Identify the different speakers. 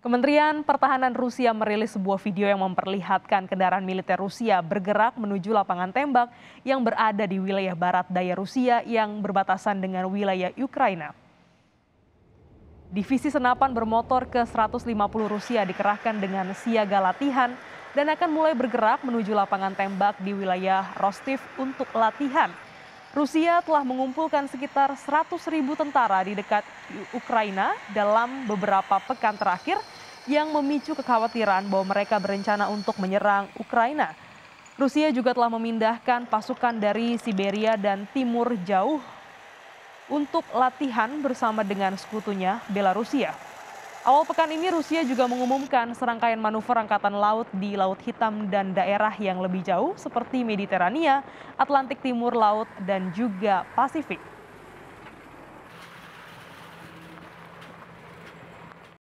Speaker 1: Kementerian Pertahanan Rusia merilis sebuah video yang memperlihatkan kendaraan militer Rusia bergerak menuju lapangan tembak yang berada di wilayah barat daya Rusia yang berbatasan dengan wilayah Ukraina. Divisi senapan bermotor ke-150 Rusia dikerahkan dengan siaga latihan dan akan mulai bergerak menuju lapangan tembak di wilayah Rostov untuk latihan Rusia telah mengumpulkan sekitar 100 ribu tentara di dekat Ukraina dalam beberapa pekan terakhir yang memicu kekhawatiran bahwa mereka berencana untuk menyerang Ukraina. Rusia juga telah memindahkan pasukan dari Siberia dan Timur Jauh untuk latihan bersama dengan sekutunya Belarusia. Awal pekan ini Rusia juga mengumumkan serangkaian manuver angkatan laut di Laut Hitam dan daerah yang lebih jauh seperti Mediterania, Atlantik Timur Laut, dan juga Pasifik.